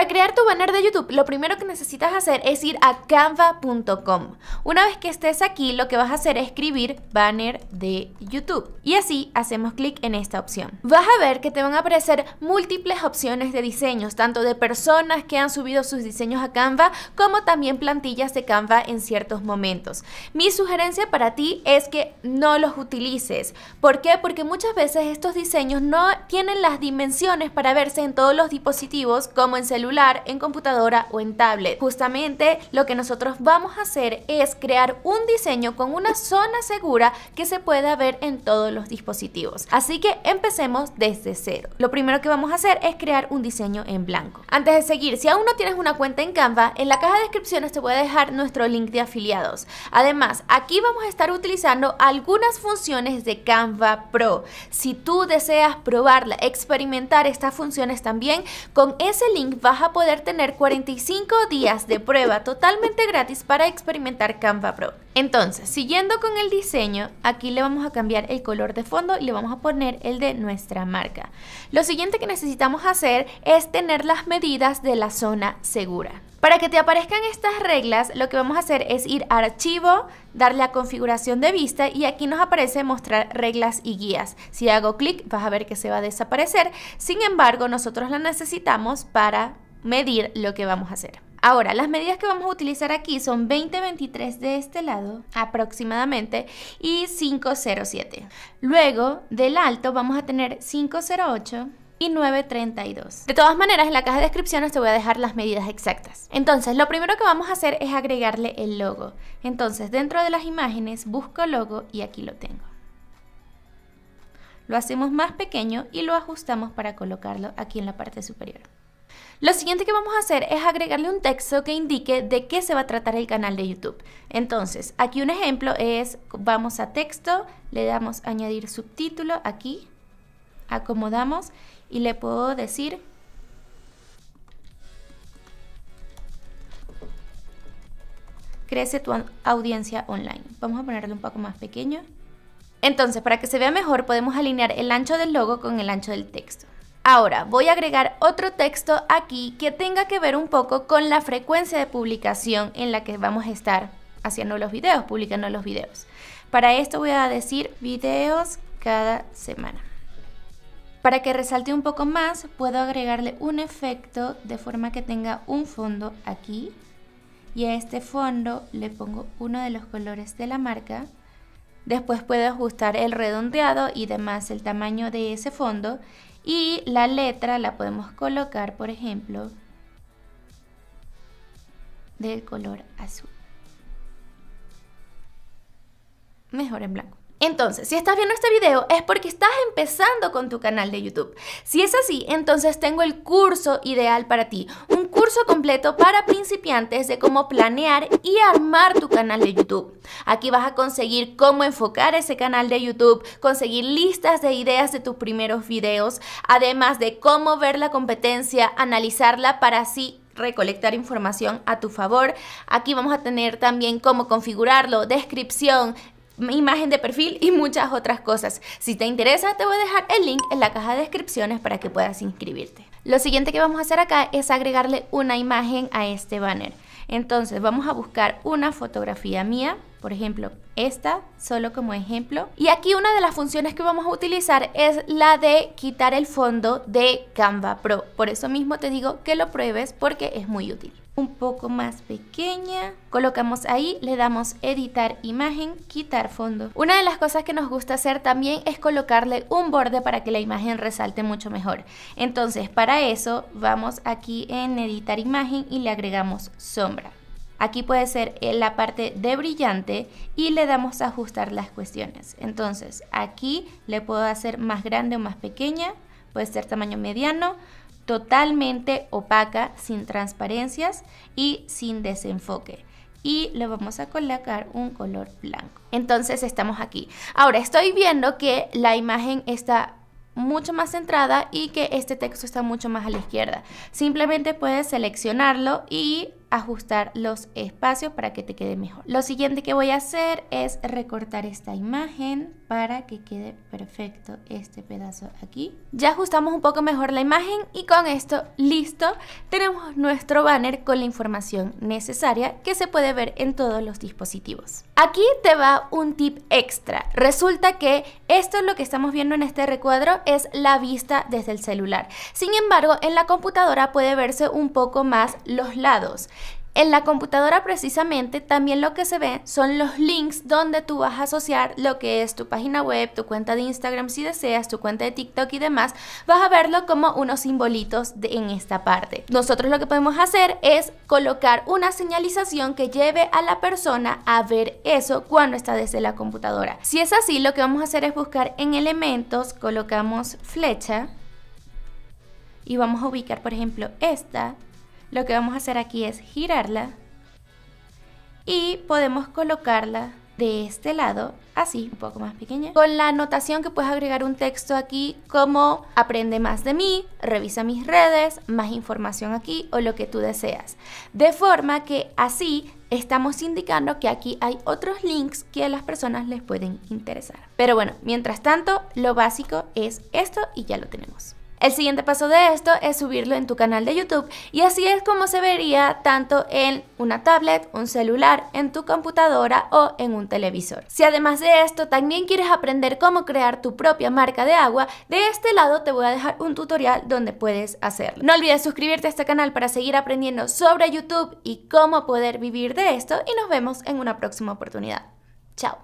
Para crear tu banner de YouTube, lo primero que necesitas hacer es ir a canva.com. Una vez que estés aquí, lo que vas a hacer es escribir banner de YouTube. Y así hacemos clic en esta opción. Vas a ver que te van a aparecer múltiples opciones de diseños, tanto de personas que han subido sus diseños a Canva, como también plantillas de Canva en ciertos momentos. Mi sugerencia para ti es que no los utilices. ¿Por qué? Porque muchas veces estos diseños no tienen las dimensiones para verse en todos los dispositivos, como en celular en computadora o en tablet. Justamente lo que nosotros vamos a hacer es crear un diseño con una zona segura que se pueda ver en todos los dispositivos. Así que empecemos desde cero. Lo primero que vamos a hacer es crear un diseño en blanco. Antes de seguir, si aún no tienes una cuenta en Canva, en la caja de descripciones te voy a dejar nuestro link de afiliados. Además, aquí vamos a estar utilizando algunas funciones de Canva Pro. Si tú deseas probarla, experimentar estas funciones también, con ese link vas a poder tener 45 días de prueba totalmente gratis para experimentar Canva Pro. Entonces, siguiendo con el diseño, aquí le vamos a cambiar el color de fondo y le vamos a poner el de nuestra marca. Lo siguiente que necesitamos hacer es tener las medidas de la zona segura. Para que te aparezcan estas reglas, lo que vamos a hacer es ir a archivo, darle a configuración de vista y aquí nos aparece mostrar reglas y guías. Si hago clic vas a ver que se va a desaparecer, sin embargo nosotros la necesitamos para medir lo que vamos a hacer. Ahora, las medidas que vamos a utilizar aquí son 2023 de este lado aproximadamente y 507. Luego, del alto vamos a tener 508 y 932. De todas maneras, en la caja de descripciones te voy a dejar las medidas exactas. Entonces, lo primero que vamos a hacer es agregarle el logo. Entonces, dentro de las imágenes busco logo y aquí lo tengo. Lo hacemos más pequeño y lo ajustamos para colocarlo aquí en la parte superior. Lo siguiente que vamos a hacer es agregarle un texto que indique de qué se va a tratar el canal de YouTube. Entonces, aquí un ejemplo es, vamos a texto, le damos añadir subtítulo aquí, acomodamos y le puedo decir crece tu audiencia online. Vamos a ponerle un poco más pequeño. Entonces, para que se vea mejor, podemos alinear el ancho del logo con el ancho del texto. Ahora voy a agregar otro texto aquí que tenga que ver un poco con la frecuencia de publicación en la que vamos a estar haciendo los videos, publicando los videos. Para esto voy a decir videos cada semana. Para que resalte un poco más, puedo agregarle un efecto de forma que tenga un fondo aquí. Y a este fondo le pongo uno de los colores de la marca. Después puedo ajustar el redondeado y demás el tamaño de ese fondo. Y la letra la podemos colocar, por ejemplo, del color azul. Mejor en blanco. Entonces, si estás viendo este video es porque estás empezando con tu canal de YouTube. Si es así, entonces tengo el curso ideal para ti curso completo para principiantes de cómo planear y armar tu canal de YouTube. Aquí vas a conseguir cómo enfocar ese canal de YouTube, conseguir listas de ideas de tus primeros videos, además de cómo ver la competencia, analizarla para así recolectar información a tu favor. Aquí vamos a tener también cómo configurarlo, descripción, imagen de perfil y muchas otras cosas. Si te interesa, te voy a dejar el link en la caja de descripciones para que puedas inscribirte. Lo siguiente que vamos a hacer acá es agregarle una imagen a este banner. Entonces vamos a buscar una fotografía mía, por ejemplo esta, solo como ejemplo. Y aquí una de las funciones que vamos a utilizar es la de quitar el fondo de Canva Pro. Por eso mismo te digo que lo pruebes porque es muy útil un poco más pequeña. Colocamos ahí, le damos editar imagen, quitar fondo. Una de las cosas que nos gusta hacer también es colocarle un borde para que la imagen resalte mucho mejor. Entonces para eso vamos aquí en editar imagen y le agregamos sombra. Aquí puede ser la parte de brillante y le damos a ajustar las cuestiones. Entonces aquí le puedo hacer más grande o más pequeña, puede ser tamaño mediano, totalmente opaca, sin transparencias y sin desenfoque. Y le vamos a colocar un color blanco. Entonces estamos aquí. Ahora estoy viendo que la imagen está mucho más centrada y que este texto está mucho más a la izquierda. Simplemente puedes seleccionarlo y ajustar los espacios para que te quede mejor. Lo siguiente que voy a hacer es recortar esta imagen para que quede perfecto este pedazo aquí. Ya ajustamos un poco mejor la imagen y con esto listo tenemos nuestro banner con la información necesaria que se puede ver en todos los dispositivos. Aquí te va un tip extra. Resulta que esto es lo que estamos viendo en este recuadro es la vista desde el celular. Sin embargo, en la computadora puede verse un poco más los lados. En la computadora precisamente también lo que se ve son los links donde tú vas a asociar lo que es tu página web, tu cuenta de Instagram si deseas, tu cuenta de TikTok y demás. Vas a verlo como unos simbolitos en esta parte. Nosotros lo que podemos hacer es colocar una señalización que lleve a la persona a ver eso cuando está desde la computadora. Si es así, lo que vamos a hacer es buscar en elementos, colocamos flecha y vamos a ubicar por ejemplo esta lo que vamos a hacer aquí es girarla y podemos colocarla de este lado, así, un poco más pequeña. Con la anotación que puedes agregar un texto aquí como aprende más de mí, revisa mis redes, más información aquí o lo que tú deseas. De forma que así estamos indicando que aquí hay otros links que a las personas les pueden interesar. Pero bueno, mientras tanto, lo básico es esto y ya lo tenemos. El siguiente paso de esto es subirlo en tu canal de YouTube y así es como se vería tanto en una tablet, un celular, en tu computadora o en un televisor. Si además de esto también quieres aprender cómo crear tu propia marca de agua, de este lado te voy a dejar un tutorial donde puedes hacerlo. No olvides suscribirte a este canal para seguir aprendiendo sobre YouTube y cómo poder vivir de esto y nos vemos en una próxima oportunidad. Chao.